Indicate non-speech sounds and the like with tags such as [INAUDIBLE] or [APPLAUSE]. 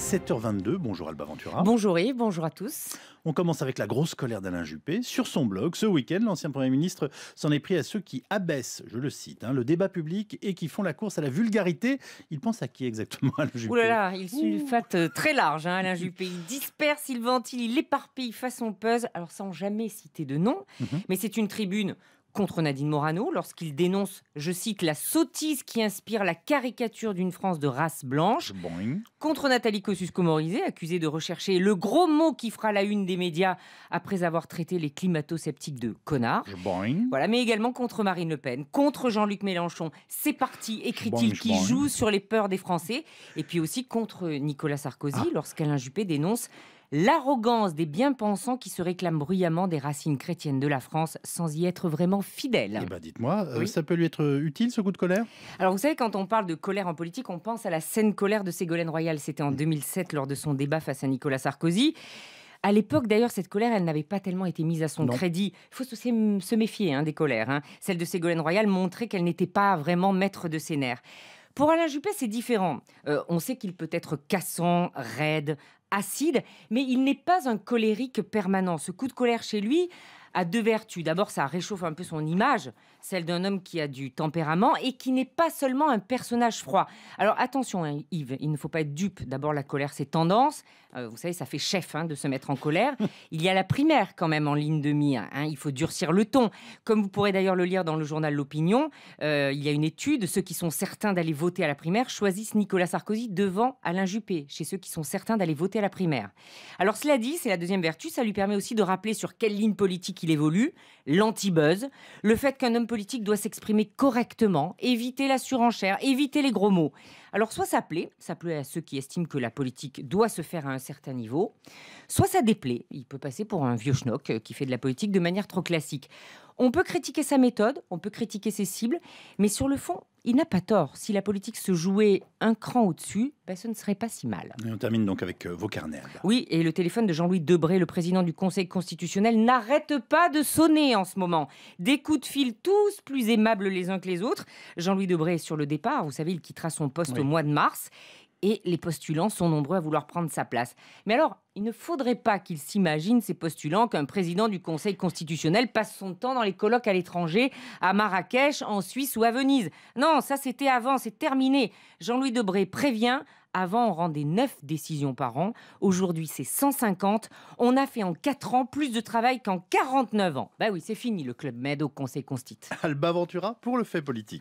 7h22, bonjour Alba Ventura. Bonjour Yves, bonjour à tous. On commence avec la grosse colère d'Alain Juppé. Sur son blog, ce week-end, l'ancien Premier ministre s'en est pris à ceux qui abaissent, je le cite, hein, le débat public et qui font la course à la vulgarité. Il pense à qui exactement, Alain Juppé là il sulfate euh, très large, hein, Alain Juppé. Il disperse, il ventile, il éparpille façon puzzle, alors sans jamais citer de nom. Mhm. Mais c'est une tribune contre Nadine Morano lorsqu'il dénonce, je cite, la sottise qui inspire la caricature d'une France de race blanche, contre Nathalie Kosciusko-Morizet, accusée de rechercher le gros mot qui fera la une des médias après avoir traité les climato-sceptiques de connards. Voilà, mais également contre Marine Le Pen, contre Jean-Luc Mélenchon. C'est parti, écrit-il, qui joue sur les peurs des Français, et puis aussi contre Nicolas Sarkozy ah. lorsqu'Alain Juppé dénonce l'arrogance des bien-pensants qui se réclament bruyamment des racines chrétiennes de la France sans y être vraiment fidèles. Eh bien dites-moi, euh, ça peut lui être euh, utile ce coup de colère Alors vous savez, quand on parle de colère en politique, on pense à la saine colère de Ségolène Royal. C'était en 2007 mm. lors de son débat face à Nicolas Sarkozy. À l'époque, d'ailleurs, cette colère, elle n'avait pas tellement été mise à son crédit. Il faut se méfier hein, des colères. Hein. Celle de Ségolène Royal montrait qu'elle n'était pas vraiment maître de ses nerfs. Pour Alain Juppé, c'est différent. Euh, on sait qu'il peut être cassant, raide, acide, mais il n'est pas un colérique permanent. Ce coup de colère chez lui a deux vertus. D'abord, ça réchauffe un peu son image, celle d'un homme qui a du tempérament et qui n'est pas seulement un personnage froid. Alors attention, hein, Yves, il ne faut pas être dupe. D'abord, la colère, c'est tendance. Euh, vous savez, ça fait chef hein, de se mettre en colère. [LAUGHS] Il y a la primaire quand même en ligne de mire. Hein. Il faut durcir le ton. Comme vous pourrez d'ailleurs le lire dans le journal L'Opinion, euh, il y a une étude. Ceux qui sont certains d'aller voter à la primaire choisissent Nicolas Sarkozy devant Alain Juppé, chez ceux qui sont certains d'aller voter à la primaire. Alors cela dit, c'est la deuxième vertu. Ça lui permet aussi de rappeler sur quelle ligne politique qu'il évolue, l'anti-buzz, le fait qu'un homme politique doit s'exprimer correctement, éviter la surenchère, éviter les gros mots. Alors soit ça plaît, ça plaît à ceux qui estiment que la politique doit se faire à un certain niveau, soit ça déplaît, il peut passer pour un vieux schnock euh, qui fait de la politique de manière trop classique. On peut critiquer sa méthode, on peut critiquer ses cibles, mais sur le fond, il n'a pas tort. Si la politique se jouait un cran au-dessus, ben ce ne serait pas si mal. on termine donc avec euh, vos carnets. Oui, et le téléphone de Jean-Louis Debré, le président du Conseil constitutionnel, n'arrête pas de sonner en ce moment. Des coups de fil tous plus aimables les uns que les autres. Jean-Louis Debré est sur le départ. Vous savez, il quittera son poste au mois de mars et les postulants sont nombreux à vouloir prendre sa place. Mais alors, il ne faudrait pas qu'ils s'imaginent, ces postulants, qu'un président du Conseil constitutionnel passe son temps dans les colloques à l'étranger, à Marrakech, en Suisse ou à Venise. Non, ça c'était avant, c'est terminé. Jean-Louis Debré prévient, avant, on rendait 9 décisions par an. Aujourd'hui, c'est 150. On a fait en 4 ans plus de travail qu'en 49 ans. Bah oui, c'est fini le Club Med au Conseil Constit. [LAUGHS] Alba Ventura pour le fait politique.